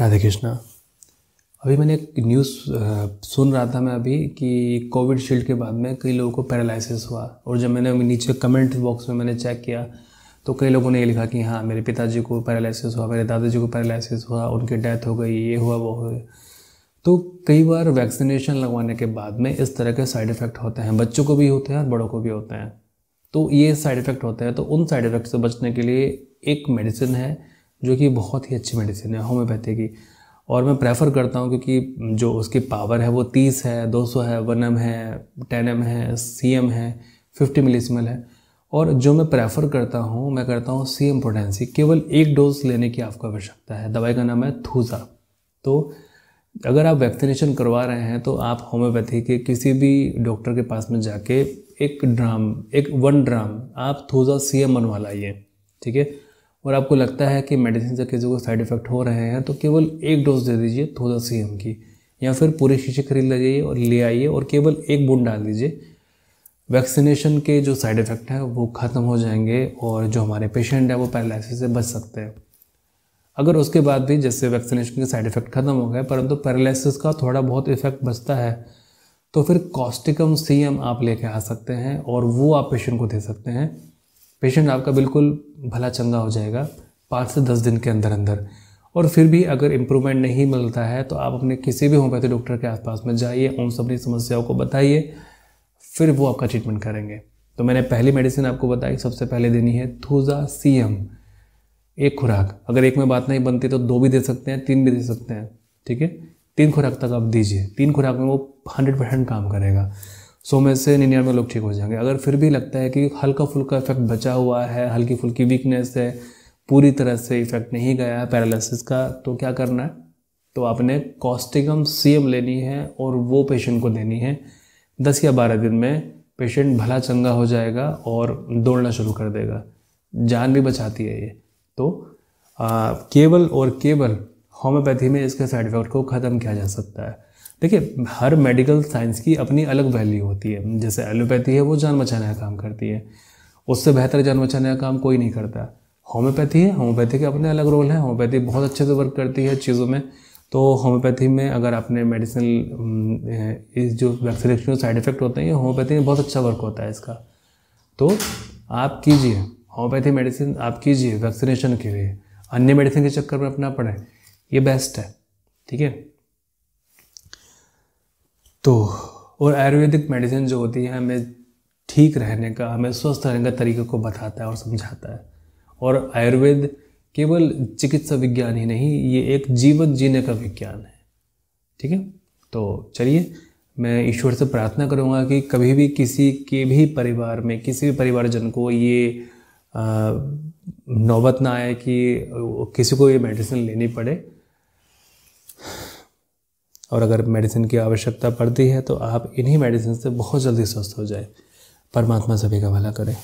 राधे कृष्णा अभी मैंने एक न्यूज़ सुन रहा था मैं अभी कि कोविड शील्ड के बाद में कई लोगों को पैरालिसिस हुआ और जब मैंने नीचे कमेंट बॉक्स में मैंने चेक किया तो कई लोगों ने ये लिखा कि हाँ मेरे पिताजी को पैरालिसिस हुआ मेरे दादाजी को पैरालिसिस हुआ उनकी डेथ हो गई ये हुआ वो हुआ तो कई बार वैक्सीनेशन लगवाने के बाद में इस तरह के साइड इफ़ेक्ट होते हैं बच्चों को भी होते हैं और बड़ों को भी होते हैं तो ये साइड इफ़ेक्ट होते हैं तो उन साइड इफ़ेक्ट से बचने के लिए एक मेडिसिन है जो कि बहुत ही अच्छी मेडिसिन है होम्योपैथी की और मैं प्रेफर करता हूँ क्योंकि जो उसकी पावर है वो तीस है दो सौ है वन एम है टेन एम है सी एम है फिफ्टी मिलीसीमल है और जो मैं प्रेफर करता हूँ मैं करता हूँ सी एम पोटेंसी केवल एक डोज लेने की आपको आवश्यकता है दवाई का नाम है थूजा तो अगर आप वैक्सीनेशन करवा रहे हैं तो आप होम्योपैथी के किसी भी डॉक्टर के पास में जाके एक ड्राम एक वन ड्राम आप थूजा सी एम बनवा लाइए ठीक है और आपको लगता है कि मेडिसिन से किसी को साइड इफ़ेक्ट हो रहे हैं तो केवल एक डोज दे दीजिए थोड़ा सी एम की या फिर पूरे शीशे खरीद लगाइए और ले आइए और केवल एक बूंद डाल दीजिए वैक्सीनेशन के जो साइड इफ़ेक्ट हैं वो ख़त्म हो जाएंगे और जो हमारे पेशेंट हैं वो पैरालिसिस से बच सकते हैं अगर उसके बाद भी जैसे वैक्सीनेशन के साइड इफ़ेक्ट ख़त्म हो गए परंतु पैरालसिस पैरालिसिस का थोड़ा बहुत इफ़ेक्ट बचता है तो फिर कॉस्टिकम सी आप लेके आ सकते हैं और वो आप पेशेंट को दे सकते हैं पेशेंट आपका बिल्कुल भला चंगा हो जाएगा पाँच से दस दिन के अंदर अंदर और फिर भी अगर इम्प्रूवमेंट नहीं मिलता है तो आप अपने किसी भी होम्योपैथी डॉक्टर के आसपास में जाइए उन सब अपनी समस्याओं को बताइए फिर वो आपका ट्रीटमेंट करेंगे तो मैंने पहली मेडिसिन आपको बताई सबसे पहले देनी है थूजा सी एम एक खुराक अगर एक में बात नहीं बनती तो दो भी दे सकते हैं तीन भी दे सकते हैं ठीक है तीन खुराक तक आप दीजिए तीन खुराक में वो हंड्रेड परसेंट काम करेगा सौ में से निन्यानवे लोग ठीक हो जाएंगे अगर फिर भी लगता है कि हल्का फुल्का इफेक्ट बचा हुआ है हल्की फुल्की वीकनेस है पूरी तरह से इफेक्ट नहीं गया है पैरालिसिस का तो क्या करना है तो आपने कॉस्टिकम सीएम लेनी है और वो पेशेंट को देनी है दस या बारह दिन में पेशेंट भला चंगा हो जाएगा और दौड़ना शुरू कर देगा जान भी बचाती है ये तो आ, केवल और केवल होम्योपैथी में इसके साइड इफेक्ट को ख़त्म किया जा सकता है देखिए हर मेडिकल साइंस की अपनी अलग वैल्यू होती है जैसे एलोपैथी है वो जान बचाने का काम करती है उससे बेहतर जान बचाने का काम कोई नहीं करता होम्योपैथी है होम्योपैथी के अपने अलग रोल हैं होम्योपैथी बहुत अच्छे से वर्क करती है चीज़ों में तो होम्योपैथी में अगर आपने मेडिसिनल इस जो वैक्सीनेशन साइड इफेक्ट होते हैं ये होम्योपैथी में बहुत अच्छा वर्क होता है इसका तो आप कीजिए होम्योपैथी मेडिसिन आप कीजिए वैक्सीनेशन के लिए अन्य मेडिसिन के चक्कर में अपना पड़े ये बेस्ट है ठीक है तो और आयुर्वेदिक मेडिसिन जो होती है हमें ठीक रहने का हमें स्वस्थ रहने का तरीके को बताता है और समझाता है और आयुर्वेद केवल चिकित्सा विज्ञान ही नहीं ये एक जीवन जीने का विज्ञान है ठीक है तो चलिए मैं ईश्वर से प्रार्थना करूँगा कि कभी भी किसी के भी परिवार में किसी भी परिवारजन को ये आ, नौबत ना आए कि किसी को ये मेडिसिन लेनी पड़े और अगर मेडिसिन की आवश्यकता पड़ती है तो आप इन्हीं मेडिसिन से बहुत जल्दी स्वस्थ हो जाए परमात्मा सभी का भला करें